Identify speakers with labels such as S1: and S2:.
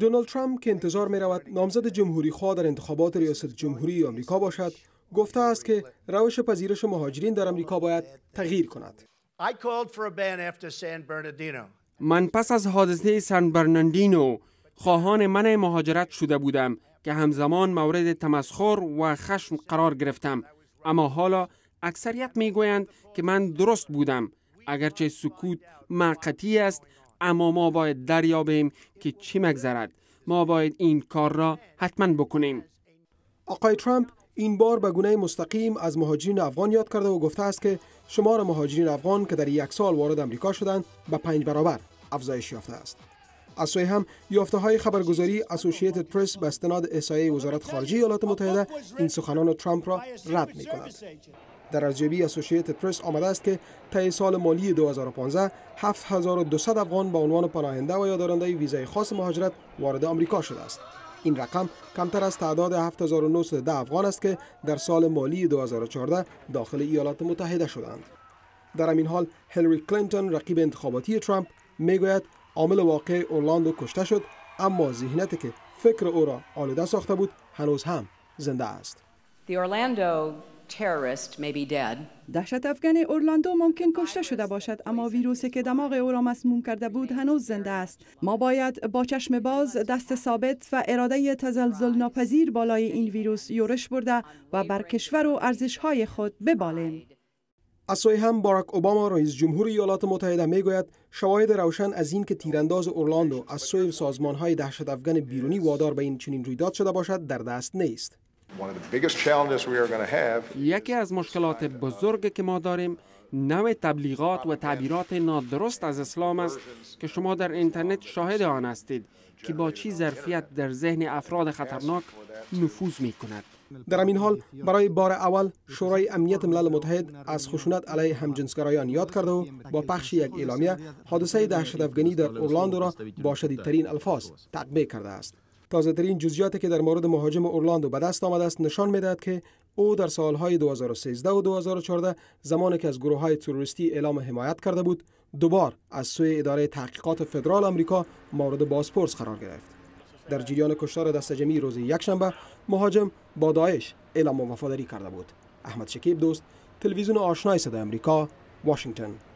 S1: دونالد ترامپ که انتظار می رود نامزد جمهوری خواه در انتخابات ریاست جمهوری آمریکا باشد گفته است که روش پذیرش مهاجرین در آمریکا باید تغییر کند من پس از حادثه سان
S2: برناندینو خواهان من مهاجرت شده بودم که همزمان مورد تمسخر و خشم قرار گرفتم اما حالا اکثریت میگویند که من درست بودم اگرچه سکوت معقتی است اما ما باید دریابیم که چی مگذرد ما باید این کار را حتما بکنیم
S1: آقای ترامپ این بار به گونه مستقیم از مهاجرین افغان یاد کرده و گفته است که شمار مهاجرین افغان که در یک سال وارد امریکا شدند به پنج برابر افزایش یافته است از سوی هم یافته های خبرگزاری اسوسییتد پرس به استناد احصایه وزارت خارجه ایالات متحده این سخنان ترامپ را رد می کند. در ارزیابی اسوسییتد پرس آمده است که طی سال مالی 2015 7200 افغان به عنوان پناهنده و یا دارنده ویزای خاص مهاجرت وارد آمریکا شده است. این رقم کمتر از تعداد 7910 افغان است که در سال مالی 2014 داخل ایالات متحده شدند. در این حال هلری کلینتون رقیب انتخاباتی ترامپ میگوید عامل واقع اورلاندو کشته شد اما ذهنیتی که فکر او را آلوده ساخته بود هنوز هم زنده است
S2: دهشت افغان اورلاندو ممکن کشته شده باشد اما ویروسی که دماغ او را مسموم کرده بود هنوز زنده است ما باید با چشم باز دست ثابت و اراده تزلزل ناپذیر بالای این ویروس یورش برده و بر
S1: کشور و ارزش های خود ببالیم از سوی هم باراک اوباما رئیس جمهور ایالات متحده میگوید شواهد روشن از این که تیرانداز اورلاندو از سوی سازمان های دهشت افغان بیرونی وادار به این چنین رویداد شده باشد در دست نیست یکی از مشکلات بزرگ که ما داریم نوع تبلیغات و
S2: تعبیرات نادرست از اسلام است که شما در اینترنت شاهد آن هستید که با چی ظرفیت در ذهن افراد خطرناک
S1: نفوذ می کند. در این حال برای بار اول شورای امنیت ملل متحد از خشونت علیه همجنسگرایان یاد کرده و با پخش یک اعلامیه حادثه دهشت افغانی در اورلاندو را با شدیدترین الفاظ تطبیق کرده است تازه ترین جزئیاتی که در مورد مهاجم اورلاندو به دست آمده است نشان میدهد که او در سالهای 2013 و 2014 زمانی که از گروه های تروریستی اعلام حمایت کرده بود دوبار از سوی اداره تحقیقات فدرال آمریکا مورد بازپرس قرار گرفت در جریان کشتار جمعی روز یکشنبه مهاجم با داعش اعلام وفاداری کرده بود احمد شکیب دوست تلویزیون آشنای صدای امریکا واشنگتن